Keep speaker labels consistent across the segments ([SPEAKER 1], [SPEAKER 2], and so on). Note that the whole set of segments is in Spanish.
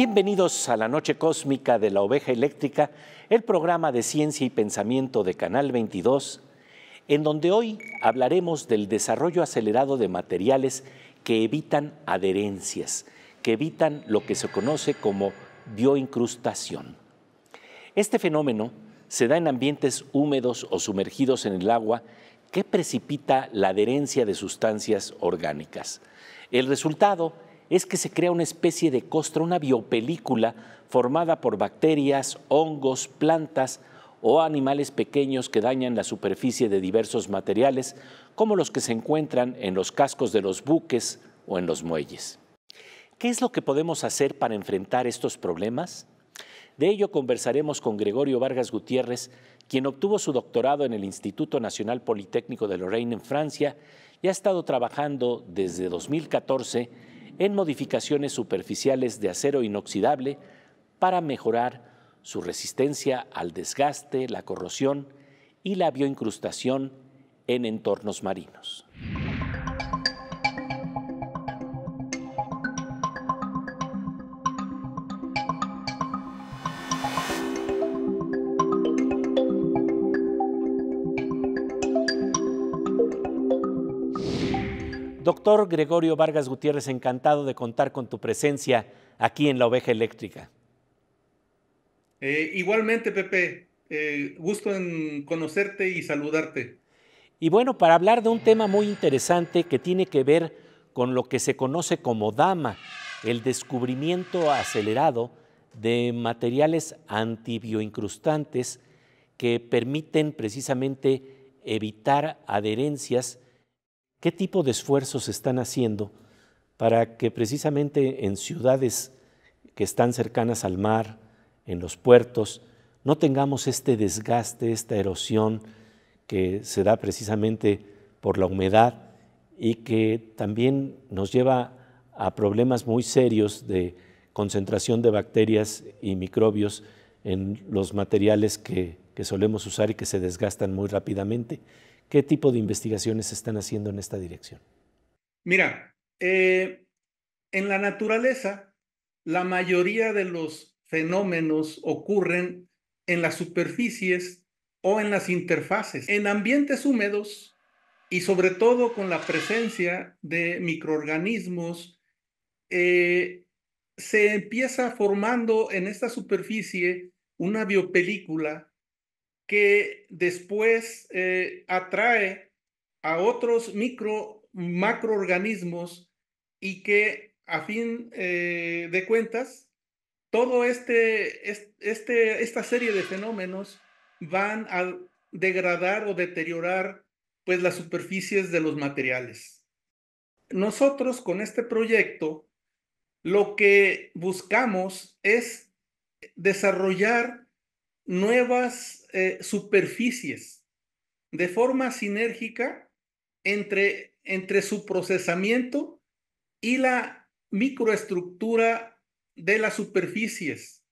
[SPEAKER 1] Bienvenidos a la Noche Cósmica de la Oveja Eléctrica, el programa de ciencia y pensamiento de Canal 22, en donde hoy hablaremos del desarrollo acelerado de materiales que evitan adherencias, que evitan lo que se conoce como bioincrustación. Este fenómeno se da en ambientes húmedos o sumergidos en el agua que precipita la adherencia de sustancias orgánicas. El resultado es es que se crea una especie de costra, una biopelícula formada por bacterias, hongos, plantas o animales pequeños que dañan la superficie de diversos materiales, como los que se encuentran en los cascos de los buques o en los muelles. ¿Qué es lo que podemos hacer para enfrentar estos problemas? De ello conversaremos con Gregorio Vargas Gutiérrez, quien obtuvo su doctorado en el Instituto Nacional Politécnico de Lorraine en Francia y ha estado trabajando desde 2014 en modificaciones superficiales de acero inoxidable para mejorar su resistencia al desgaste, la corrosión y la bioincrustación en entornos marinos. Doctor Gregorio Vargas Gutiérrez, encantado de contar con tu presencia aquí en la Oveja Eléctrica.
[SPEAKER 2] Eh, igualmente, Pepe, eh, gusto en conocerte y saludarte.
[SPEAKER 1] Y bueno, para hablar de un tema muy interesante que tiene que ver con lo que se conoce como DAMA, el descubrimiento acelerado de materiales antibioincrustantes que permiten precisamente evitar adherencias ¿Qué tipo de esfuerzos están haciendo para que precisamente en ciudades que están cercanas al mar, en los puertos, no tengamos este desgaste, esta erosión que se da precisamente por la humedad y que también nos lleva a problemas muy serios de concentración de bacterias y microbios en los materiales que, que solemos usar y que se desgastan muy rápidamente? ¿Qué tipo de investigaciones se están haciendo en esta dirección?
[SPEAKER 2] Mira, eh, en la naturaleza, la mayoría de los fenómenos ocurren en las superficies o en las interfaces, en ambientes húmedos y sobre todo con la presencia de microorganismos, eh, se empieza formando en esta superficie una biopelícula que después eh, atrae a otros micro, macroorganismos y que a fin eh, de cuentas, todo este, este, esta serie de fenómenos van a degradar o deteriorar pues las superficies de los materiales. Nosotros con este proyecto lo que buscamos es desarrollar nuevas eh, superficies de forma sinérgica entre, entre su procesamiento y la microestructura de las superficies,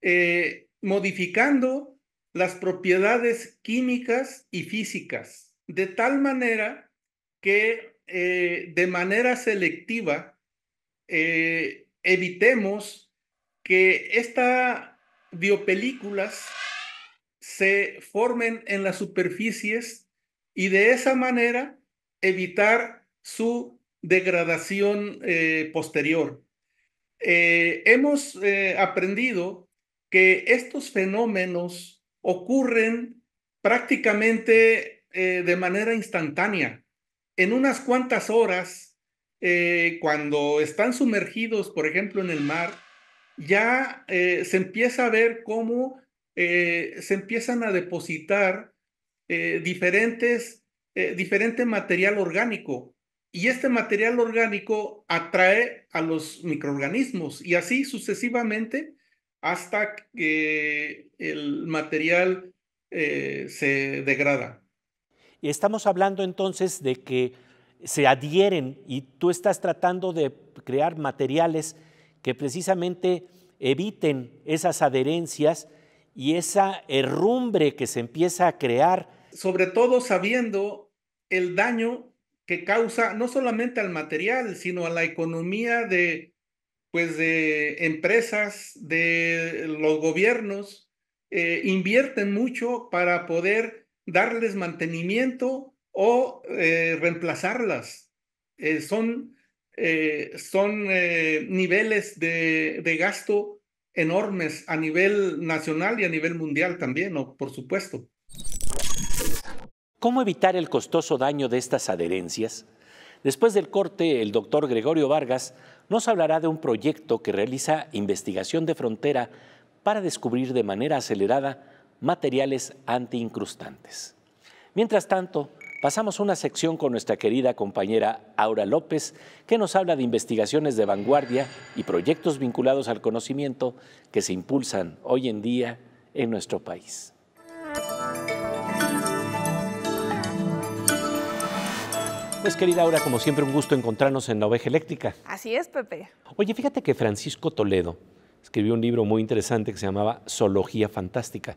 [SPEAKER 2] eh, modificando las propiedades químicas y físicas, de tal manera que eh, de manera selectiva evitemos que esta biopelículas se formen en las superficies y de esa manera evitar su degradación eh, posterior. Eh, hemos eh, aprendido que estos fenómenos ocurren prácticamente de manera instantánea. En unas cuantas horas, cuando están sumergidos, por ejemplo, en el mar, ya eh, se empieza a ver cómo eh, se empiezan a depositar eh, diferentes, diferente material orgánico. Y este material orgánico atrae a los microorganismos y así sucesivamente hasta
[SPEAKER 1] que el material se degrada. Y estamos hablando entonces de que se adhieren y tú estás tratando de crear materiales que precisamente eviten esas adherencias y esa herrumbre que se empieza a crear. Sobre todo sabiendo el daño que causa no solamente al material, sino a
[SPEAKER 2] la economía de, pues de empresas, de los gobiernos, eh, invierten mucho para poder darles mantenimiento o eh, reemplazarlas. Eh, son eh, son eh, niveles de, gasto enormes a nivel nacional y a nivel mundial también, por supuesto.
[SPEAKER 1] ¿Cómo evitar el costoso daño de estas adherencias? Después del corte, el doctor Gregorio Vargas nos hablará de un proyecto que realiza investigación de frontera para descubrir de manera acelerada materiales antiincrustantes. Mientras tanto, pasamos una sección con nuestra querida compañera Aura López, que nos habla de investigaciones de vanguardia y proyectos vinculados al conocimiento que se impulsan hoy en día en nuestro país. Pues querida Aura, como siempre un gusto encontrarnos en la oveja eléctrica.
[SPEAKER 3] Así es, Pepe.
[SPEAKER 1] Oye, fíjate que Francisco Toledo escribió un libro muy interesante que se llamaba Zoología Fantástica,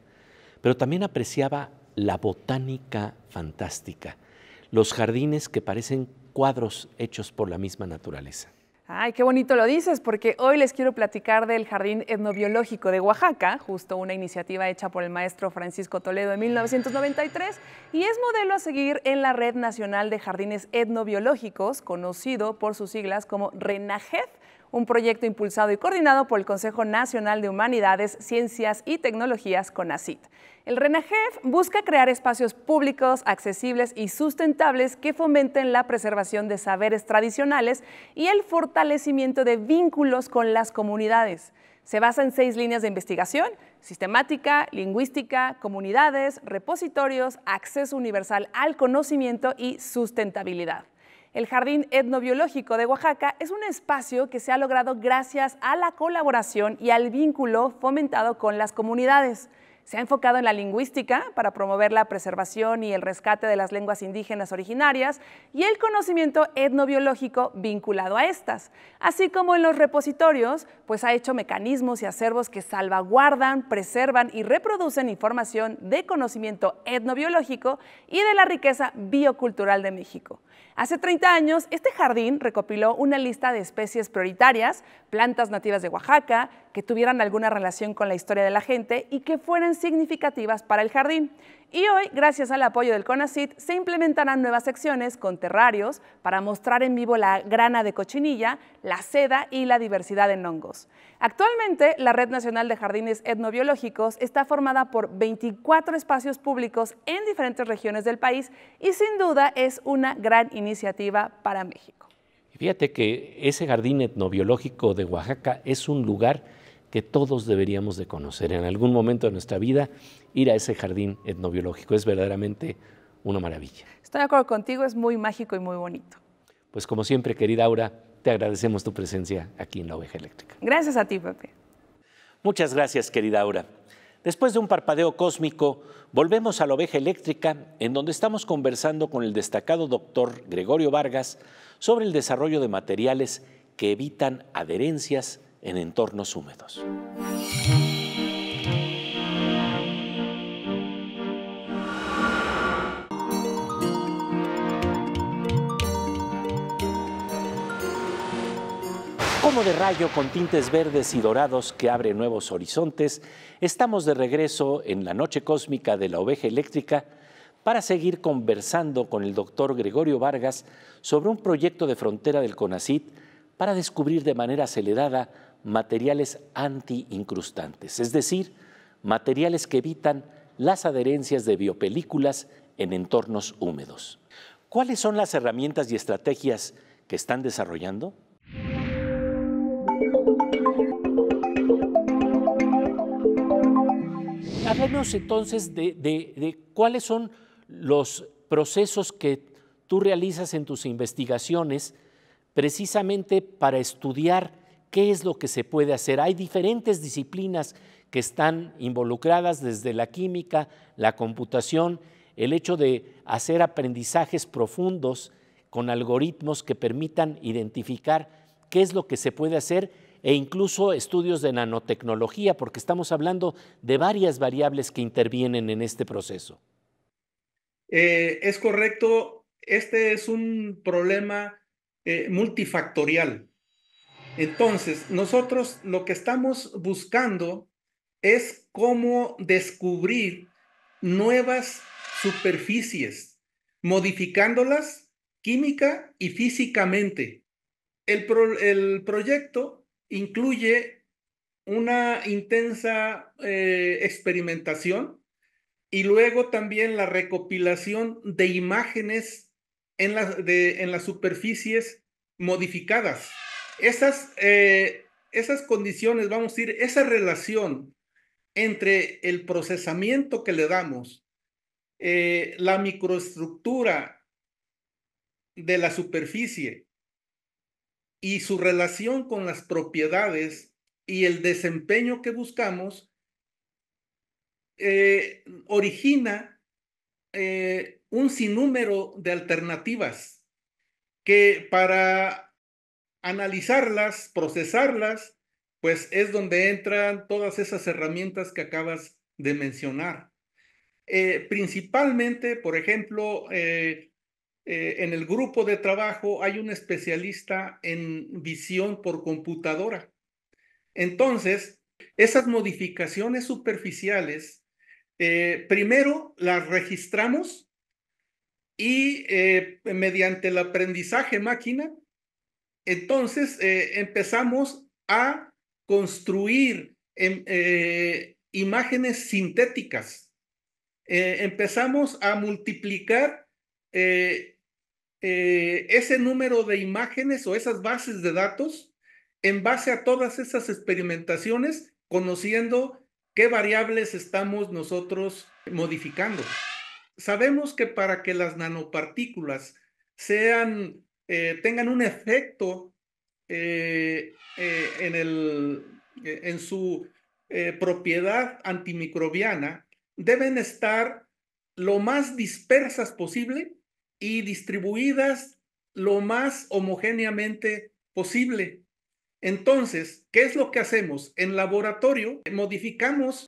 [SPEAKER 1] pero también apreciaba la botánica fantástica, los jardines que parecen cuadros hechos por la misma naturaleza.
[SPEAKER 3] Ay, qué bonito lo dices, porque hoy les quiero platicar del Jardín Etnobiológico de Oaxaca, justo una iniciativa hecha por el maestro Francisco Toledo en 1993, y es modelo a seguir en la Red Nacional de Jardines Etnobiológicos, conocido por sus siglas como RENAJED un proyecto impulsado y coordinado por el Consejo Nacional de Humanidades, Ciencias y Tecnologías, CONACIT. El RENAGEF busca crear espacios públicos, accesibles y sustentables que fomenten la preservación de saberes tradicionales y el fortalecimiento de vínculos con las comunidades. Se basa en seis líneas de investigación, sistemática, lingüística, comunidades, repositorios, acceso universal al conocimiento y sustentabilidad. El Jardín Etnobiológico de Oaxaca es un espacio que se ha logrado gracias a la colaboración y al vínculo fomentado con las comunidades. Se ha enfocado en la lingüística para promover la preservación y el rescate de las lenguas indígenas originarias y el conocimiento etnobiológico vinculado a estas, así como en los repositorios, pues ha hecho mecanismos y acervos que salvaguardan, preservan y reproducen información de conocimiento etnobiológico y de la riqueza biocultural de México. Hace 30 años, este jardín recopiló una lista de especies prioritarias, plantas nativas de Oaxaca, que tuvieran alguna relación con la historia de la gente y que fueran significativas para el jardín. Y hoy, gracias al apoyo del CONACIT, se implementarán nuevas secciones con terrarios para mostrar en vivo la grana de cochinilla, la seda y la diversidad en hongos. Actualmente, la Red Nacional de Jardines Etnobiológicos está formada por 24 espacios públicos en diferentes regiones del país y sin duda es una gran iniciativa para México.
[SPEAKER 1] Fíjate que ese jardín etnobiológico de Oaxaca es un lugar que todos deberíamos de conocer en algún momento de nuestra vida, ir a ese jardín etnobiológico. Es verdaderamente una maravilla.
[SPEAKER 3] Estoy de acuerdo contigo, es muy mágico y muy bonito.
[SPEAKER 1] Pues como siempre, querida Aura, te agradecemos tu presencia aquí en la Oveja Eléctrica.
[SPEAKER 3] Gracias a ti, Pepe.
[SPEAKER 1] Muchas gracias, querida Aura. Después de un parpadeo cósmico, volvemos a la Oveja Eléctrica, en donde estamos conversando con el destacado doctor Gregorio Vargas sobre el desarrollo de materiales que evitan adherencias en entornos húmedos. Como de rayo con tintes verdes y dorados que abre nuevos horizontes, estamos de regreso en la noche cósmica de la oveja eléctrica para seguir conversando con el doctor Gregorio Vargas sobre un proyecto de frontera del CONACIT para descubrir de manera acelerada materiales antiincrustantes, es decir, materiales que evitan las adherencias de biopelículas en entornos húmedos. ¿Cuáles son las herramientas y estrategias que están desarrollando? Hablemos entonces de, de cuáles son los procesos que tú realizas en tus investigaciones precisamente para estudiar qué es lo que se puede hacer. Hay diferentes disciplinas que están involucradas desde la química, la computación, el hecho de hacer aprendizajes profundos con algoritmos que permitan identificar qué es lo que se puede hacer e incluso estudios de nanotecnología, porque estamos hablando de varias variables que intervienen en este proceso.
[SPEAKER 2] Eh, es correcto, este es un problema eh, multifactorial. Entonces, nosotros lo que estamos buscando es cómo descubrir nuevas superficies, modificándolas química y físicamente. El, proyecto incluye una intensa eh, experimentación y luego también la recopilación de imágenes en las superficies modificadas esas, eh, esas condiciones, vamos a decir, esa relación entre el procesamiento que le damos, eh, la microestructura de la superficie y su relación con las propiedades y el desempeño que buscamos, eh, origina un sinnúmero de alternativas que para analizarlas, procesarlas, pues es donde entran todas esas herramientas que acabas de mencionar. Eh, principalmente, por ejemplo, eh, eh, en el grupo de trabajo hay un especialista en visión por computadora. Entonces, esas modificaciones superficiales, primero las registramos y mediante el aprendizaje máquina entonces eh, empezamos a construir em, eh, imágenes sintéticas. Eh, empezamos a multiplicar ese número de imágenes o esas bases de datos en base a todas esas experimentaciones, conociendo qué variables estamos nosotros modificando. Sabemos que para que las nanopartículas sean eh, tengan un efecto eh, eh, en, el, en, su propiedad antimicrobiana, deben estar lo más dispersas posible y distribuidas lo más homogéneamente posible. Entonces, ¿qué es lo que hacemos? En laboratorio modificamos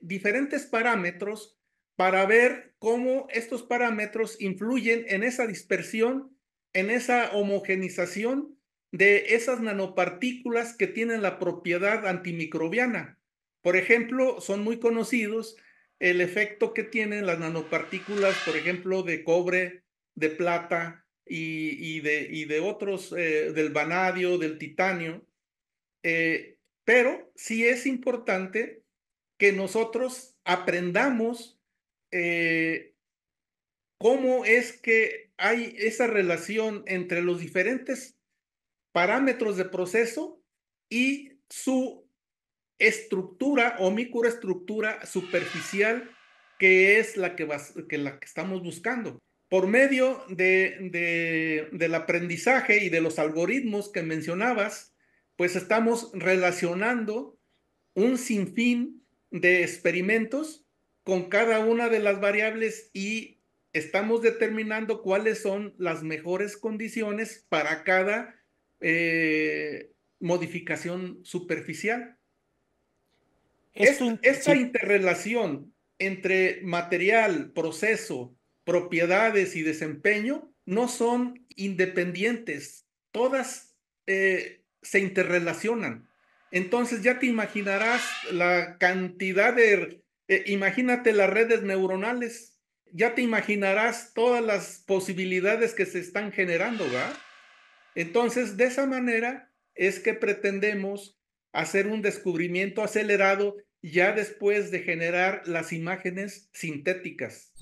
[SPEAKER 2] diferentes parámetros para ver cómo estos parámetros influyen en esa dispersión en esa homogenización de esas nanopartículas que tienen la propiedad antimicrobiana. Por ejemplo, son muy conocidos el efecto que tienen las nanopartículas, por ejemplo, de cobre, de plata y, de, otros, eh, del vanadio, del titanio. Eh, pero sí es importante que nosotros aprendamos eh, cómo es que hay esa relación entre los diferentes parámetros de proceso y su estructura o microestructura superficial que es la que, estamos buscando. Por medio del aprendizaje y de los algoritmos que mencionabas, pues estamos relacionando un sinfín de experimentos con cada una de las variables y estamos determinando cuáles son las mejores condiciones para cada eh, modificación superficial. Esta interrelación entre material, proceso, propiedades y desempeño no son independientes, todas eh, se interrelacionan. Entonces ya te imaginarás la cantidad de, eh, imagínate las redes neuronales, ya te imaginarás todas las posibilidades que se están generando, ¿verdad? Entonces, de esa manera es que pretendemos hacer un descubrimiento acelerado ya después de generar las imágenes sintéticas.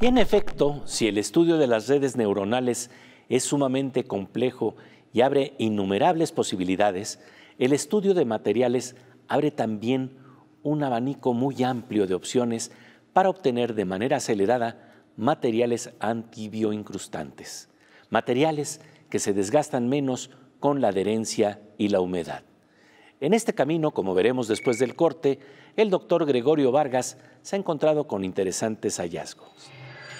[SPEAKER 1] en efecto, si el estudio de las redes neuronales es sumamente complejo y abre innumerables posibilidades, el estudio de materiales abre también un abanico muy amplio de opciones para obtener de manera acelerada materiales antibioincrustantes, materiales que se desgastan menos con la adherencia y la humedad. En este camino, como veremos después del corte, el doctor Gregorio Vargas se ha encontrado con interesantes hallazgos.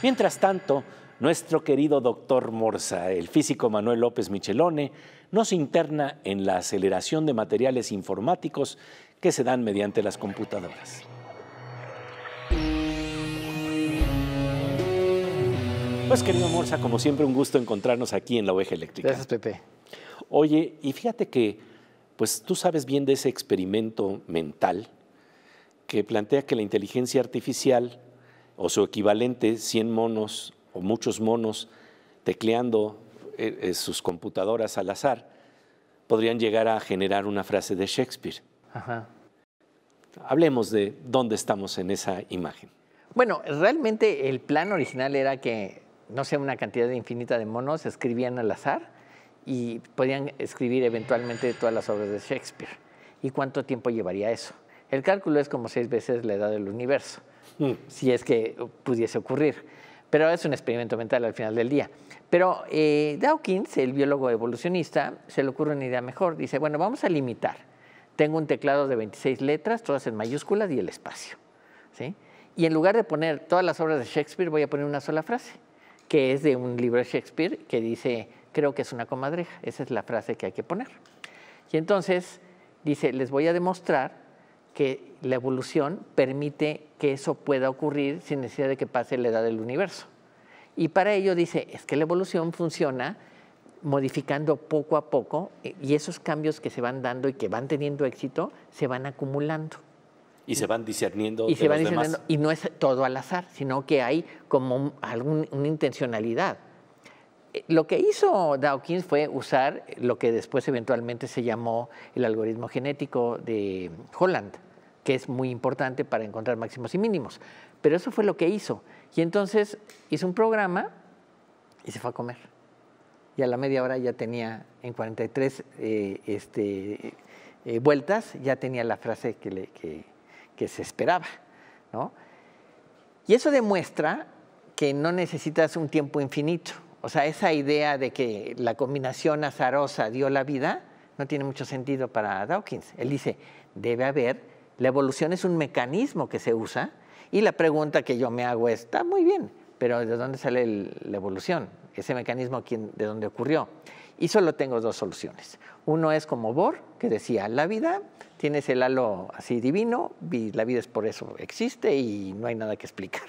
[SPEAKER 1] Mientras tanto, nuestro querido doctor morza, el físico Manuel López Michelone, nos interna en la aceleración de materiales informáticos que se dan mediante las computadoras. Pues querido Morsa, como siempre, un gusto encontrarnos aquí en la Oveja Eléctrica. Gracias, Pepe. Oye, y fíjate que, pues tú sabes bien de ese experimento mental que plantea que la inteligencia artificial o su equivalente, cien monos o muchos monos tecleando eh, eh, sus computadoras al azar, podrían llegar a generar una frase de Shakespeare. Ajá. Hablemos de dónde estamos en esa imagen.
[SPEAKER 4] Bueno, realmente el plan original era que no sé, una cantidad infinita de monos escribían al azar y podían escribir eventualmente todas las obras de Shakespeare. ¿Y cuánto tiempo llevaría eso? El cálculo es como seis veces la edad del universo, mm. si es que pudiese ocurrir. Pero es un experimento mental al final del día. Pero eh, Dawkins, el biólogo evolucionista, se le ocurre una idea mejor. Dice, bueno, vamos a limitar. Tengo un teclado de 26 letras, todas en mayúsculas y el espacio. Y en lugar de poner todas las obras de Shakespeare, voy a poner una sola frase que es de un libro de Shakespeare que dice, creo que es una comadreja, esa es la frase que hay que poner. Y entonces dice, les voy a demostrar que la evolución permite que eso pueda ocurrir sin necesidad de que pase la edad del universo. Y para ello dice, es que la evolución funciona modificando poco a poco eh, y esos cambios que se van dando y que van teniendo éxito se van acumulando.
[SPEAKER 1] Y se van discerniendo. Y de se van los Demás.
[SPEAKER 4] Y no es todo al azar, sino que hay como algún, una intencionalidad. Eh, lo que hizo Dawkins fue usar lo que después eventualmente se llamó el algoritmo genético de Holland, que es muy importante para encontrar máximos y mínimos. Pero eso fue lo que hizo. Y entonces hizo un programa y se fue a comer. Y a la media hora ya tenía, en 43 eh, este, eh, vueltas, ya tenía la frase que le... Que, que se esperaba. ¿no? Y eso demuestra que no necesitas un tiempo infinito. O sea, esa idea de que la combinación azarosa dio la vida no tiene mucho sentido para Dawkins. Él dice, debe haber, la evolución es un mecanismo que se usa y la pregunta que yo me hago es, está muy bien, pero ¿de dónde sale la evolución? Ese mecanismo, ¿de dónde ocurrió? Y solo tengo dos soluciones. Uno es como Bohr, que decía, la vida tienes el halo así divino, la vida es por eso existe y no hay nada que explicar.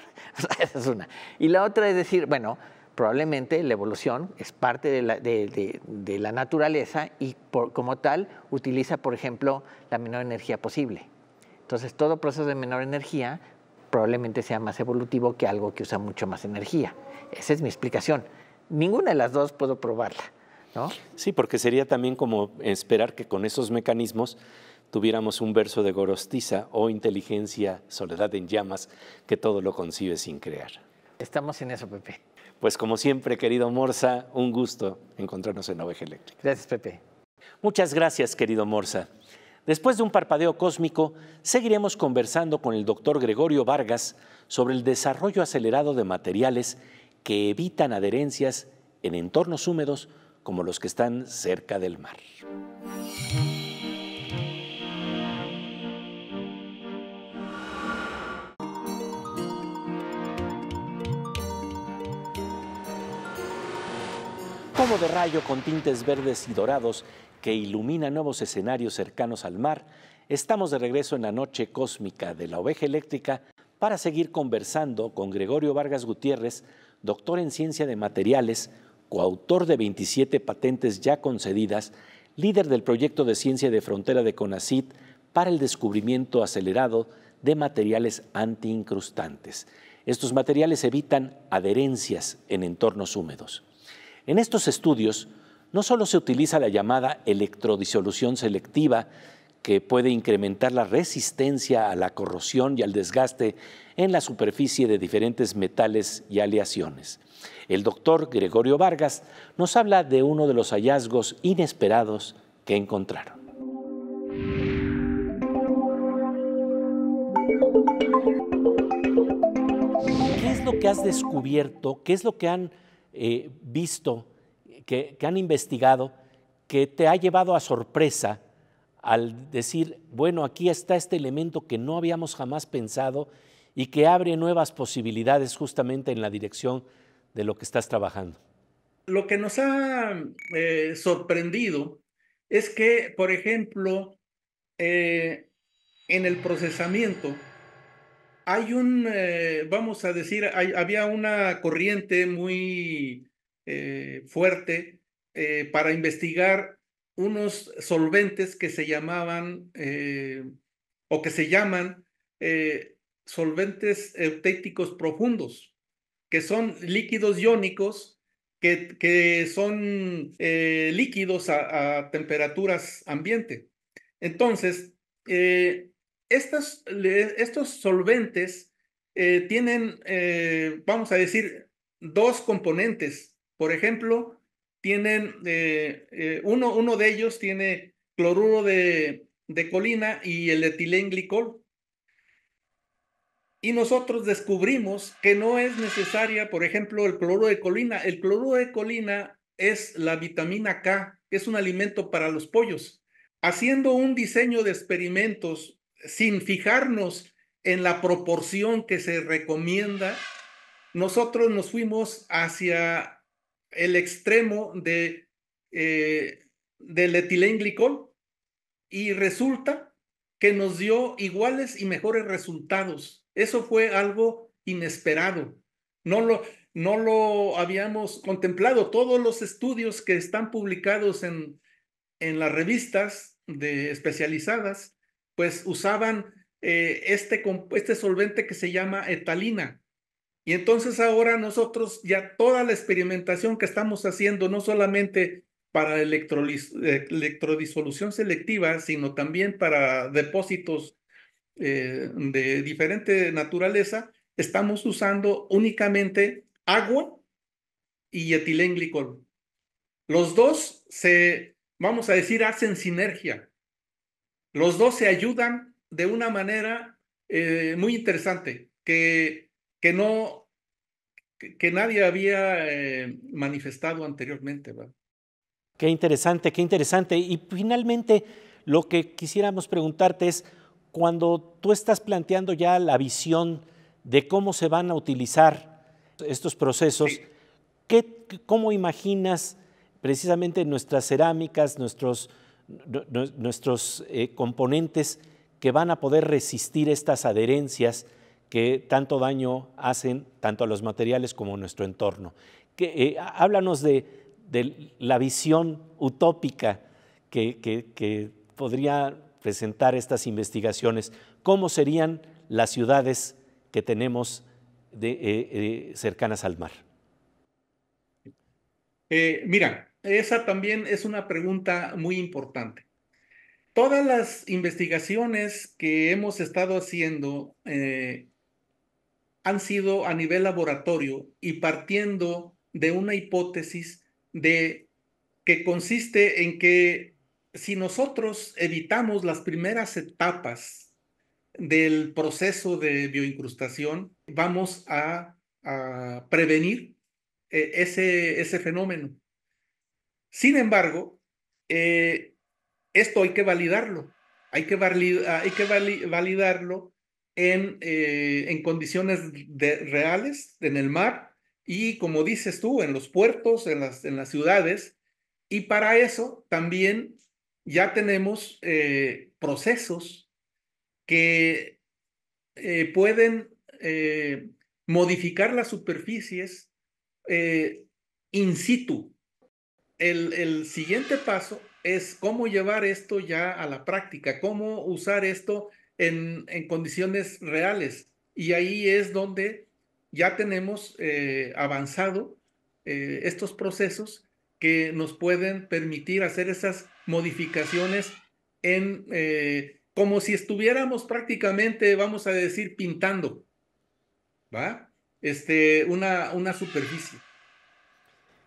[SPEAKER 4] Esa es una. Y la otra es decir, bueno, probablemente la evolución es parte de la, naturaleza y como tal utiliza, por ejemplo, la menor energía posible. Entonces, todo proceso de menor energía probablemente sea más evolutivo que algo que usa mucho más energía. Esa es mi explicación. Ninguna de las dos puedo probarla.
[SPEAKER 1] Sí, porque sería también como esperar que con esos mecanismos tuviéramos un verso de Gorostiza o inteligencia, soledad en llamas, que todo lo concibe sin crear.
[SPEAKER 4] Estamos en eso, Pepe.
[SPEAKER 1] Pues como siempre, querido Morsa, un gusto encontrarnos en Oveja Eléctrica. Gracias, Pepe. Muchas gracias, querido Morsa. Después de un parpadeo cósmico, seguiremos conversando con el doctor Gregorio Vargas sobre el desarrollo acelerado de materiales que evitan adherencias en entornos húmedos como los que están cerca del mar. Como de rayo con tintes verdes y dorados que ilumina nuevos escenarios cercanos al mar, estamos de regreso en la noche cósmica de la oveja eléctrica para seguir conversando con Gregorio Vargas Gutiérrez, doctor en ciencia de materiales, coautor de 27 patentes ya concedidas, líder del proyecto de ciencia de frontera de CONACIT para el descubrimiento acelerado de materiales antiincrustantes. Estos materiales evitan adherencias en entornos húmedos. En estos estudios no solo se utiliza la llamada electrodisolución selectiva, que puede incrementar la resistencia a la corrosión y al desgaste en la superficie de diferentes metales y aleaciones, el doctor Gregorio Vargas nos habla de uno de los hallazgos inesperados que encontraron. ¿Qué es lo que has descubierto? ¿Qué es lo que han eh, visto, que, que han investigado, que te ha llevado a sorpresa al decir, bueno, aquí está este elemento que no habíamos jamás pensado y que abre nuevas posibilidades justamente en la dirección de lo que estás trabajando?
[SPEAKER 2] Lo que nos ha eh, sorprendido es que, por ejemplo, eh, en el procesamiento hay un, eh, vamos a decir, había una corriente muy fuerte para investigar unos solventes que se llamaban o que se llaman solventes eutéticos profundos que son líquidos iónicos, que, son eh, líquidos a, temperaturas ambiente. Entonces, eh, estas, estos solventes eh, tienen, vamos a decir, dos componentes. Por ejemplo, tienen, uno, uno de ellos tiene cloruro de, de colina y el etilenglicol y nosotros descubrimos que no es necesaria, por ejemplo, el cloro de colina. El cloruro de colina es la vitamina K, que es un alimento para los pollos. Haciendo un diseño de experimentos sin fijarnos en la proporción que se recomienda, nosotros nos fuimos hacia el extremo de, eh, del etilenglicol y resulta que nos dio iguales y mejores resultados eso fue algo inesperado. No lo, no lo habíamos contemplado. Todos los estudios que están publicados en, en las revistas de especializadas, pues usaban eh, este, este solvente que se llama etalina. Y entonces ahora nosotros ya toda la experimentación que estamos haciendo, no solamente para eh, electrodisolución selectiva, sino también para depósitos eh, de diferente naturaleza, estamos usando únicamente agua y etilenglicol. Los dos se, vamos a decir, hacen sinergia. Los dos se ayudan de una manera eh, muy interesante que, que no que, nadie había eh, manifestado anteriormente.
[SPEAKER 1] Qué interesante, qué interesante. Y finalmente, lo que quisiéramos preguntarte es, cuando tú estás planteando ya la visión de cómo se van a utilizar estos procesos, ¿cómo imaginas precisamente nuestras cerámicas, nuestros, nuestros eh, componentes que van a poder resistir estas adherencias que tanto daño hacen tanto a los materiales como a nuestro entorno? Eh, háblanos de, la visión utópica que podría presentar estas investigaciones, cómo serían las ciudades que tenemos eh, eh, cercanas al mar.
[SPEAKER 2] Eh, mira, esa también es una pregunta muy importante. Todas las investigaciones que hemos estado haciendo han sido a nivel laboratorio y partiendo de una hipótesis de que consiste en que si nosotros evitamos las primeras etapas del proceso de bioincrustación, vamos a, prevenir eh, ese, ese, fenómeno. Sin embargo, eh, esto hay que validarlo, hay que, validarlo en, eh, condiciones reales, en el mar y, como dices tú, en los puertos, en las, en las ciudades. Y para eso también ya tenemos eh, procesos que eh, pueden eh, modificar las superficies in situ. El, siguiente paso es cómo llevar esto ya a la práctica, cómo usar esto en, en condiciones reales. Y ahí es donde ya tenemos avanzado estos procesos que nos pueden permitir hacer esas modificaciones en, eh, como si estuviéramos prácticamente, vamos a decir, pintando, ¿va? Este, una, una superficie.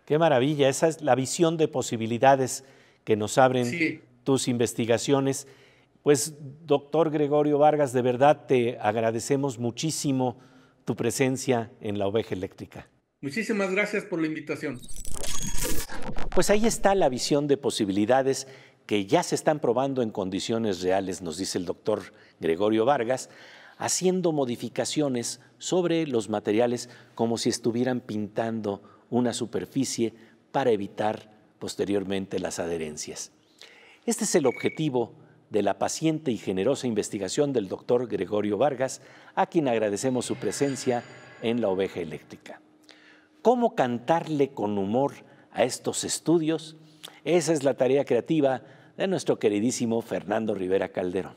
[SPEAKER 1] Qué maravilla, esa es la visión de posibilidades que nos abren tus investigaciones. Pues, doctor Gregorio Vargas, de verdad te agradecemos muchísimo tu presencia en la oveja eléctrica.
[SPEAKER 2] Muchísimas gracias por la invitación.
[SPEAKER 1] Pues ahí está la visión de posibilidades que ya se están probando en condiciones reales, nos dice el doctor Gregorio Vargas, haciendo modificaciones sobre los materiales como si estuvieran pintando una superficie para evitar posteriormente las adherencias. Este es el objetivo de la paciente y generosa investigación del doctor Gregorio Vargas, a quien agradecemos su presencia en la oveja eléctrica. ¿Cómo cantarle con humor a estos estudios? Esa es la tarea creativa de nuestro queridísimo Fernando Rivera Calderón.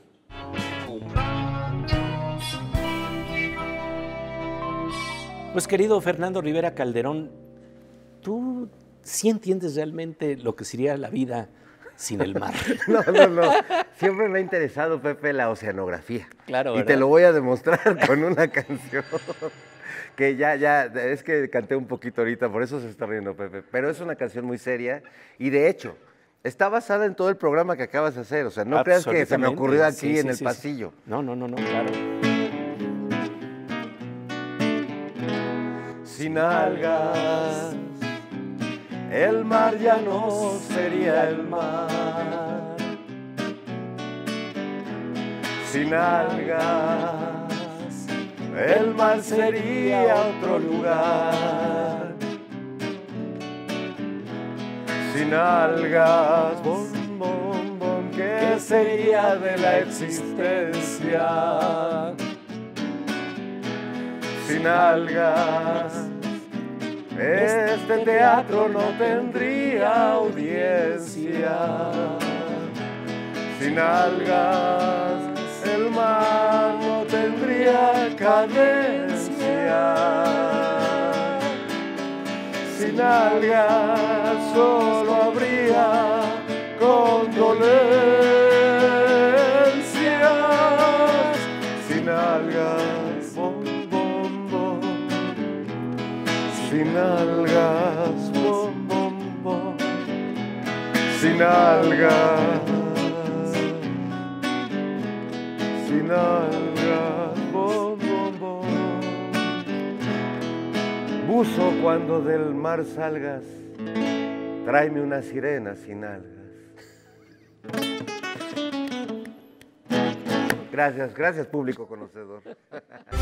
[SPEAKER 1] Pues querido Fernando Rivera Calderón, ¿tú sí entiendes realmente lo que sería la vida sin el mar. No, no, no. Siempre me ha interesado, Pepe, la oceanografía.
[SPEAKER 5] Claro. Y te lo voy a demostrar con una canción que ya, ya, es que canté un poquito ahorita, por eso se está riendo Pepe, pero es una canción muy seria y de hecho está basada en todo el programa que acabas de hacer, o sea, no creas que se me ocurrió aquí en el pasillo. No, no, no, no, claro. Sin algas, el mar ya no sería el mar. Sin algas el mar sería otro lugar. Sin algas, bon, ¿qué sería de la existencia? Sin algas, este teatro no tendría audiencia. Sin algas, el mar cadencia. Sin algas solo habría condolencias. Sin algas, bom, bom, bom. Sin algas, bom, bom. Sin algas. Sin algas. puso cuando del mar salgas, tráeme una sirena sin algas. Gracias, gracias público conocedor.